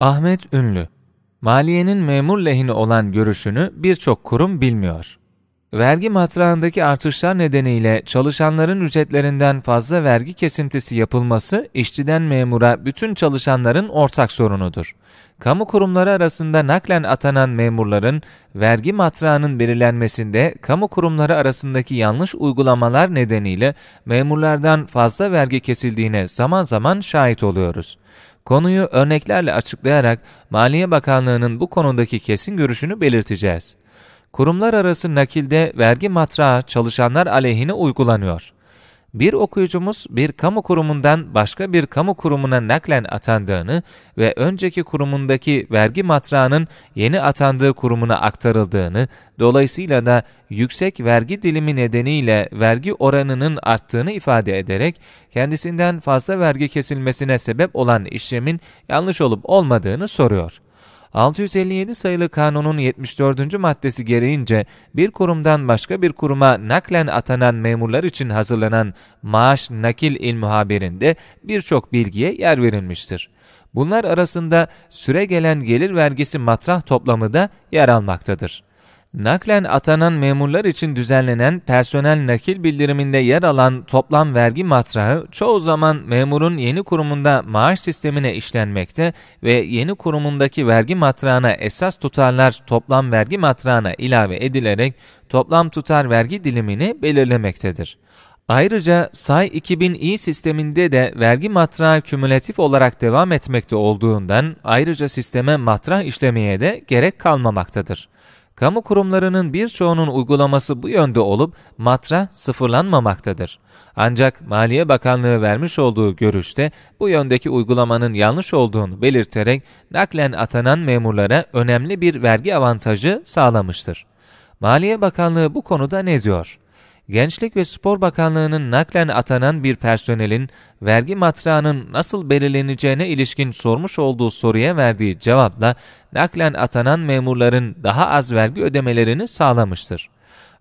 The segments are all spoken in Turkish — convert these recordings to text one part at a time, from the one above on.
Ahmet Ünlü, maliyenin memur lehine olan görüşünü birçok kurum bilmiyor. Vergi matrağındaki artışlar nedeniyle çalışanların ücretlerinden fazla vergi kesintisi yapılması işçiden memura bütün çalışanların ortak sorunudur. Kamu kurumları arasında naklen atanan memurların vergi matrağının belirlenmesinde kamu kurumları arasındaki yanlış uygulamalar nedeniyle memurlardan fazla vergi kesildiğine zaman zaman şahit oluyoruz. Konuyu örneklerle açıklayarak Maliye Bakanlığı'nın bu konudaki kesin görüşünü belirteceğiz. Kurumlar arası nakilde vergi matrağı çalışanlar aleyhine uygulanıyor bir okuyucumuz bir kamu kurumundan başka bir kamu kurumuna naklen atandığını ve önceki kurumundaki vergi matrağının yeni atandığı kurumuna aktarıldığını, dolayısıyla da yüksek vergi dilimi nedeniyle vergi oranının arttığını ifade ederek kendisinden fazla vergi kesilmesine sebep olan işlemin yanlış olup olmadığını soruyor. 657 sayılı kanunun 74. maddesi gereğince bir kurumdan başka bir kuruma naklen atanan memurlar için hazırlanan maaş nakil ilmi haberinde birçok bilgiye yer verilmiştir. Bunlar arasında süre gelen gelir vergisi matrah toplamı da yer almaktadır. Naklen atanan memurlar için düzenlenen personel nakil bildiriminde yer alan toplam vergi matrağı çoğu zaman memurun yeni kurumunda maaş sistemine işlenmekte ve yeni kurumundaki vergi matrağına esas tutarlar toplam vergi matrağına ilave edilerek toplam tutar vergi dilimini belirlemektedir. Ayrıca Say 2000i sisteminde de vergi matrağı kümülatif olarak devam etmekte olduğundan ayrıca sisteme matrah işlemeye de gerek kalmamaktadır. Kamu kurumlarının birçoğunun uygulaması bu yönde olup matra sıfırlanmamaktadır. Ancak Maliye Bakanlığı vermiş olduğu görüşte bu yöndeki uygulamanın yanlış olduğunu belirterek naklen atanan memurlara önemli bir vergi avantajı sağlamıştır. Maliye Bakanlığı bu konuda ne diyor? Gençlik ve Spor Bakanlığı'nın naklen atanan bir personelin vergi matrağının nasıl belirleneceğine ilişkin sormuş olduğu soruya verdiği cevapla naklen atanan memurların daha az vergi ödemelerini sağlamıştır.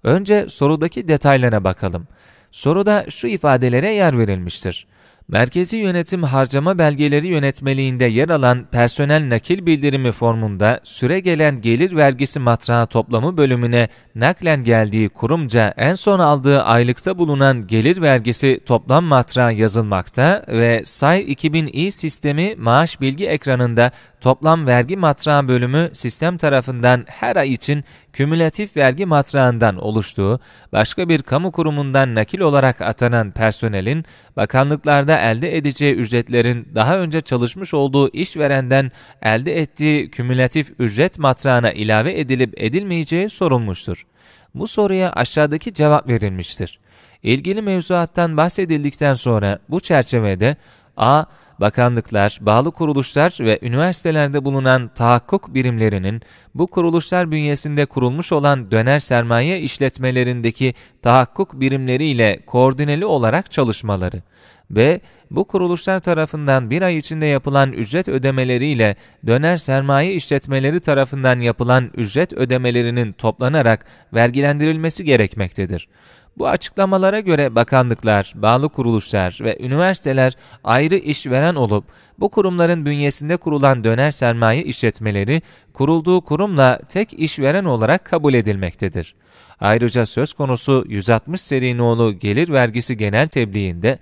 Önce sorudaki detaylara bakalım. Soruda şu ifadelere yer verilmiştir. Merkezi yönetim harcama belgeleri yönetmeliğinde yer alan personel nakil bildirimi formunda süre gelen gelir vergisi matrağı toplamı bölümüne naklen geldiği kurumca en son aldığı aylıkta bulunan gelir vergisi toplam matrağı yazılmakta ve Say 2000i sistemi maaş bilgi ekranında toplam vergi matrağı bölümü sistem tarafından her ay için kümülatif vergi matrağından oluştuğu, başka bir kamu kurumundan nakil olarak atanan personelin, bakanlıklarda elde edeceği ücretlerin daha önce çalışmış olduğu işverenden elde ettiği kümülatif ücret matrağına ilave edilip edilmeyeceği sorulmuştur. Bu soruya aşağıdaki cevap verilmiştir. İlgili mevzuattan bahsedildikten sonra bu çerçevede a bakanlıklar, bağlı kuruluşlar ve üniversitelerde bulunan tahakkuk birimlerinin bu kuruluşlar bünyesinde kurulmuş olan döner sermaye işletmelerindeki tahakkuk birimleriyle koordineli olarak çalışmaları ve bu kuruluşlar tarafından bir ay içinde yapılan ücret ödemeleriyle döner sermaye işletmeleri tarafından yapılan ücret ödemelerinin toplanarak vergilendirilmesi gerekmektedir. Bu açıklamalara göre bakanlıklar, bağlı kuruluşlar ve üniversiteler ayrı işveren olup bu kurumların bünyesinde kurulan döner sermaye işletmeleri kurulduğu kurumla tek işveren olarak kabul edilmektedir. Ayrıca söz konusu 160 seri nolu gelir vergisi genel tebliğinde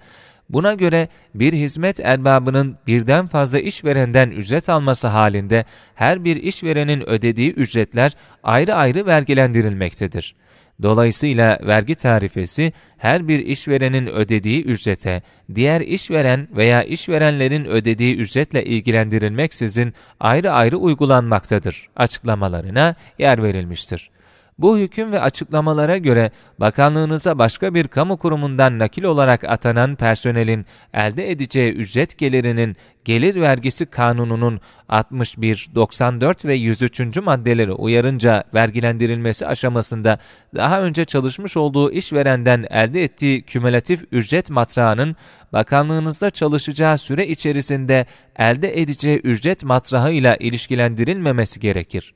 Buna göre bir hizmet erbabının birden fazla işverenden ücret alması halinde her bir işverenin ödediği ücretler ayrı ayrı vergilendirilmektedir. Dolayısıyla vergi tarifesi her bir işverenin ödediği ücrete, diğer işveren veya işverenlerin ödediği ücretle ilgilendirilmeksizin ayrı ayrı uygulanmaktadır. Açıklamalarına yer verilmiştir. Bu hüküm ve açıklamalara göre bakanlığınıza başka bir kamu kurumundan nakil olarak atanan personelin elde edeceği ücret gelirinin Gelir Vergisi Kanunu'nun 61, 94 ve 103. maddeleri uyarınca vergilendirilmesi aşamasında daha önce çalışmış olduğu işverenden elde ettiği kümülatif ücret matrağının bakanlığınızda çalışacağı süre içerisinde elde edeceği ücret matrahıyla ilişkilendirilmemesi gerekir.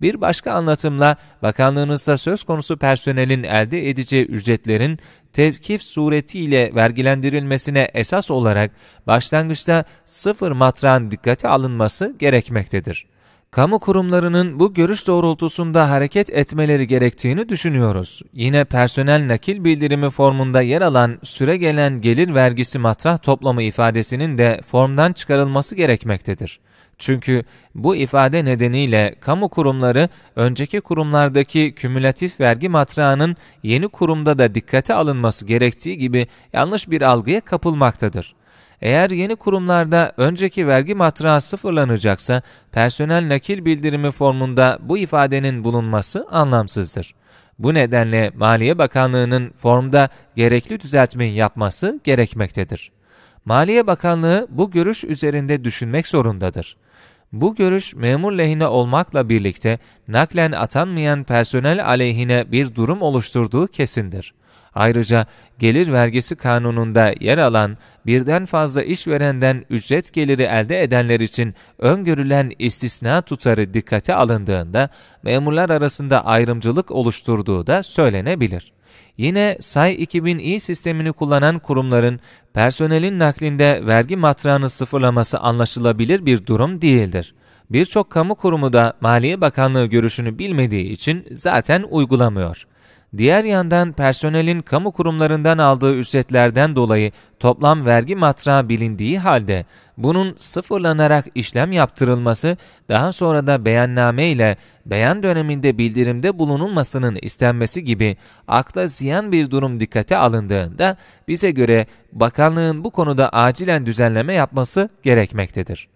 Bir başka anlatımla bakanlığınızda söz konusu personelin elde edeceği ücretlerin tevkif suretiyle vergilendirilmesine esas olarak başlangıçta sıfır matran dikkate alınması gerekmektedir. Kamu kurumlarının bu görüş doğrultusunda hareket etmeleri gerektiğini düşünüyoruz. Yine personel nakil bildirimi formunda yer alan süre gelen gelir vergisi matrah toplamı ifadesinin de formdan çıkarılması gerekmektedir. Çünkü bu ifade nedeniyle kamu kurumları önceki kurumlardaki kümülatif vergi matrağının yeni kurumda da dikkate alınması gerektiği gibi yanlış bir algıya kapılmaktadır. Eğer yeni kurumlarda önceki vergi matrağı sıfırlanacaksa personel nakil bildirimi formunda bu ifadenin bulunması anlamsızdır. Bu nedenle Maliye Bakanlığı'nın formda gerekli düzeltmeyi yapması gerekmektedir. Maliye Bakanlığı bu görüş üzerinde düşünmek zorundadır. Bu görüş memur lehine olmakla birlikte naklen atanmayan personel aleyhine bir durum oluşturduğu kesindir. Ayrıca gelir vergisi kanununda yer alan birden fazla işverenden ücret geliri elde edenler için öngörülen istisna tutarı dikkate alındığında memurlar arasında ayrımcılık oluşturduğu da söylenebilir. Yine Say 2000i sistemini kullanan kurumların personelin naklinde vergi matrağını sıfırlaması anlaşılabilir bir durum değildir. Birçok kamu kurumu da Maliye Bakanlığı görüşünü bilmediği için zaten uygulamıyor. Diğer yandan personelin kamu kurumlarından aldığı ücretlerden dolayı toplam vergi matrağı bilindiği halde bunun sıfırlanarak işlem yaptırılması daha sonra da beyanname ile beyan döneminde bildirimde bulunulmasının istenmesi gibi akla ziyan bir durum dikkate alındığında bize göre bakanlığın bu konuda acilen düzenleme yapması gerekmektedir.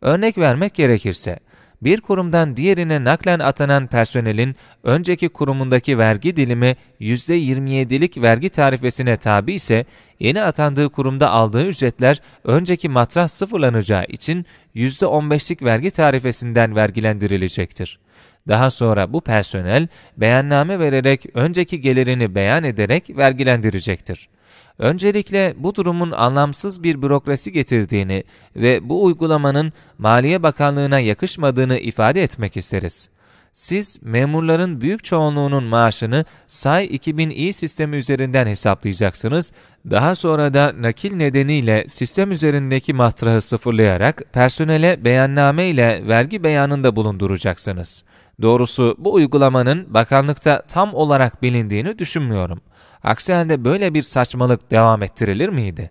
Örnek vermek gerekirse, bir kurumdan diğerine naklen atanan personelin önceki kurumundaki vergi dilimi %27'lik vergi tarifesine tabi ise yeni atandığı kurumda aldığı ücretler önceki matrah sıfırlanacağı için %15'lik vergi tarifesinden vergilendirilecektir. Daha sonra bu personel beyanname vererek önceki gelirini beyan ederek vergilendirecektir. Öncelikle bu durumun anlamsız bir bürokrasi getirdiğini ve bu uygulamanın Maliye Bakanlığı'na yakışmadığını ifade etmek isteriz. Siz memurların büyük çoğunluğunun maaşını Say 2000i sistemi üzerinden hesaplayacaksınız. Daha sonra da nakil nedeniyle sistem üzerindeki matrahı sıfırlayarak personele beyanname ile vergi beyanında bulunduracaksınız. Doğrusu bu uygulamanın bakanlıkta tam olarak bilindiğini düşünmüyorum. Aksi halde böyle bir saçmalık devam ettirilir miydi?